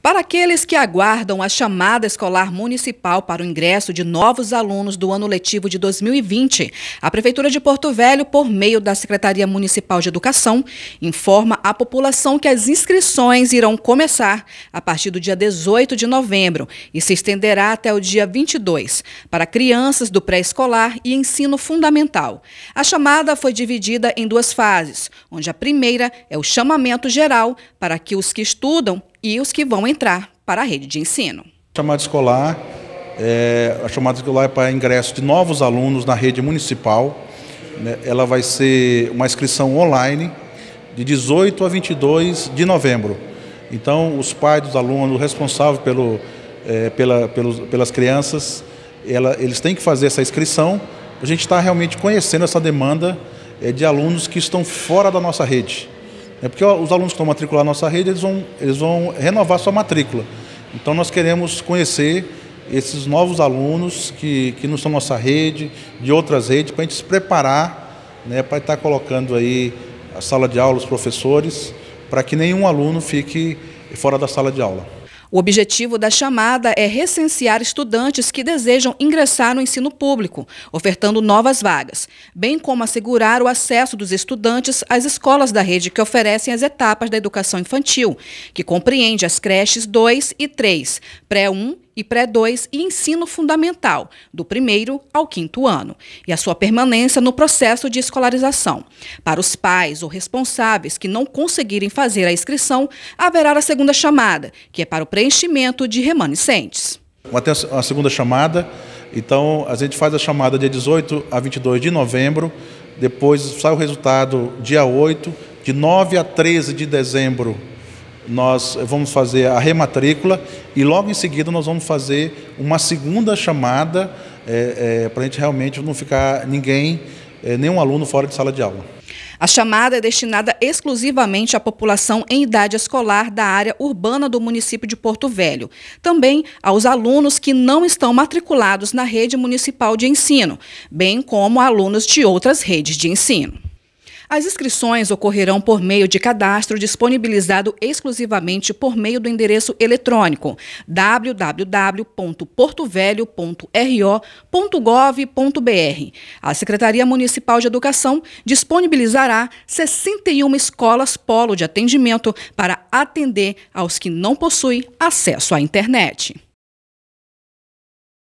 Para aqueles que aguardam a chamada escolar municipal para o ingresso de novos alunos do ano letivo de 2020, a Prefeitura de Porto Velho, por meio da Secretaria Municipal de Educação, informa à população que as inscrições irão começar a partir do dia 18 de novembro e se estenderá até o dia 22 para crianças do pré-escolar e ensino fundamental. A chamada foi dividida em duas fases, onde a primeira é o chamamento geral para que os que estudam e os que vão entrar para a rede de ensino. Chamada escolar, é, a chamada escolar é para ingresso de novos alunos na rede municipal. Né, ela vai ser uma inscrição online de 18 a 22 de novembro. Então, os pais dos alunos, responsáveis pelo, é, pela, pelos, pelas crianças, ela, eles têm que fazer essa inscrição. A gente está realmente conhecendo essa demanda é, de alunos que estão fora da nossa rede. É porque os alunos que estão matriculados na nossa rede, eles vão, eles vão renovar sua matrícula. Então nós queremos conhecer esses novos alunos que, que não são nossa rede, de outras redes, para a gente se preparar, né, para estar colocando aí a sala de aula, os professores, para que nenhum aluno fique fora da sala de aula. O objetivo da chamada é recensear estudantes que desejam ingressar no ensino público, ofertando novas vagas, bem como assegurar o acesso dos estudantes às escolas da rede que oferecem as etapas da educação infantil, que compreende as creches 2 e 3, pré-1 e pré-2 e ensino fundamental, do primeiro ao quinto ano, e a sua permanência no processo de escolarização. Para os pais ou responsáveis que não conseguirem fazer a inscrição, haverá a segunda chamada, que é para o preenchimento de remanescentes. Até a segunda chamada, então a gente faz a chamada dia 18 a 22 de novembro, depois sai o resultado dia 8, de 9 a 13 de dezembro nós vamos fazer a rematrícula e logo em seguida nós vamos fazer uma segunda chamada é, é, para a gente realmente não ficar ninguém, é, nenhum aluno fora de sala de aula. A chamada é destinada exclusivamente à população em idade escolar da área urbana do município de Porto Velho. Também aos alunos que não estão matriculados na rede municipal de ensino, bem como alunos de outras redes de ensino. As inscrições ocorrerão por meio de cadastro disponibilizado exclusivamente por meio do endereço eletrônico www.portovelho.ro.gov.br. A Secretaria Municipal de Educação disponibilizará 61 escolas polo de atendimento para atender aos que não possuem acesso à internet.